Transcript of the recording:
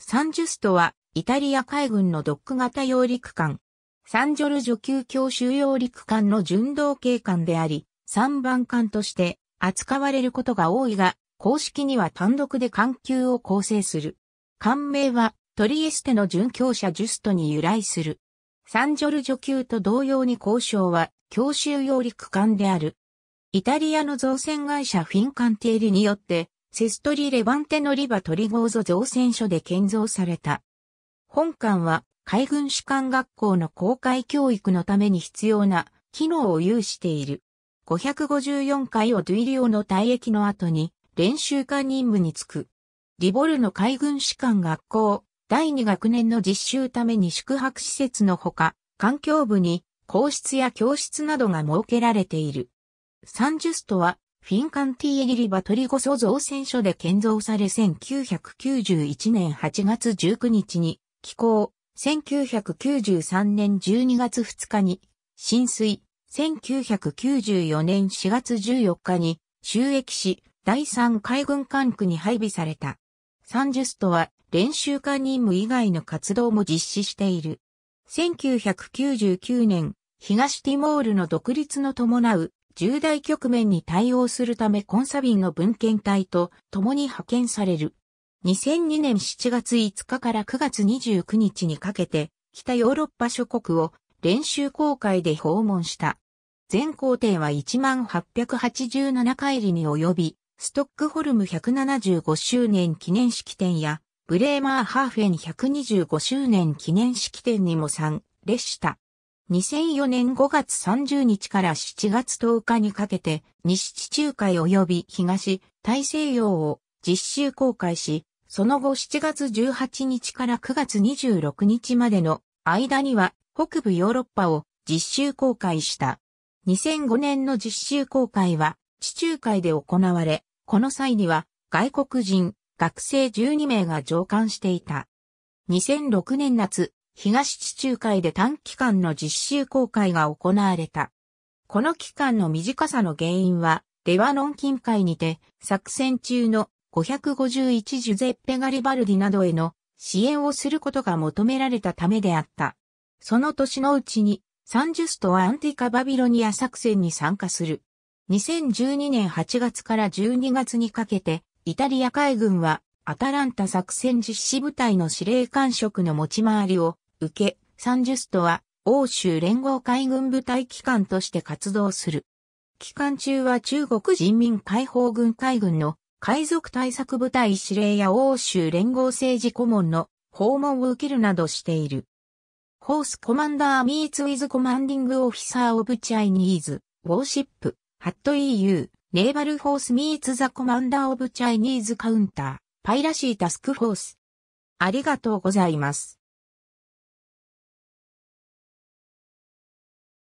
サンジュストは、イタリア海軍のドック型揚陸艦。サンジョルジョ級強襲揚陸艦の巡道警官であり、3番艦として扱われることが多いが、公式には単独で艦級を構成する。艦名は、トリエステの巡教者ジュストに由来する。サンジョルジョ級と同様に交渉は、強襲揚陸艦である。イタリアの造船会社フィンカンテーリによってセストリ・レバンテのリバトリゴーゾ造船所で建造された。本館は海軍士官学校の公開教育のために必要な機能を有している。554回をドゥイリオの退役の後に練習官任務に就く。リボルの海軍士官学校第2学年の実習ために宿泊施設のほか、環境部に皇室や教室などが設けられている。サンジュストはフィンカンティエギリバトリゴソ造船所で建造され1991年8月19日に寄港、1993年12月2日に浸水、1994年4月14日に収益し、第3海軍管区に配備された。サンジュストは練習艦任務以外の活動も実施している。1999年、東ティモールの独立の伴う重大局面に対応するためコンサビンの文献隊と共に派遣される。2002年7月5日から9月29日にかけて、北ヨーロッパ諸国を練習公開で訪問した。全行程は1887回りに及び、ストックホルム175周年記念式典や、ブレーマーハーフェン125周年記念式典にも参列した。2004年5月30日から7月10日にかけて、西地中海及び東大西洋を実習公開し、その後7月18日から9月26日までの間には北部ヨーロッパを実習公開した。2005年の実習公開は地中海で行われ、この際には外国人、学生12名が乗艦していた。2006年夏、東地中海で短期間の実習公開が行われた。この期間の短さの原因は、レワノン近海にて作戦中の551ジュゼッペ・ガリバルディなどへの支援をすることが求められたためであった。その年のうちに、サンジュストはアンティカ・バビロニア作戦に参加する。2012年8月から12月にかけて、イタリア海軍はアタランタ作戦実施部隊の司令官職の持ち回りを受け、サンジュストは、欧州連合海軍部隊機関として活動する。期間中は中国人民解放軍海軍の海賊対策部隊司令や欧州連合政治顧問の訪問を受けるなどしている。ホースコマンダーミーツウィズコマンディングオフィサーオブチャイニーズ、ウォーシップ、ハット EU、ネーバルホースミーツザコマンダーオブチャイニーズカウンター、パイラシータスクフォース。ありがとうございます。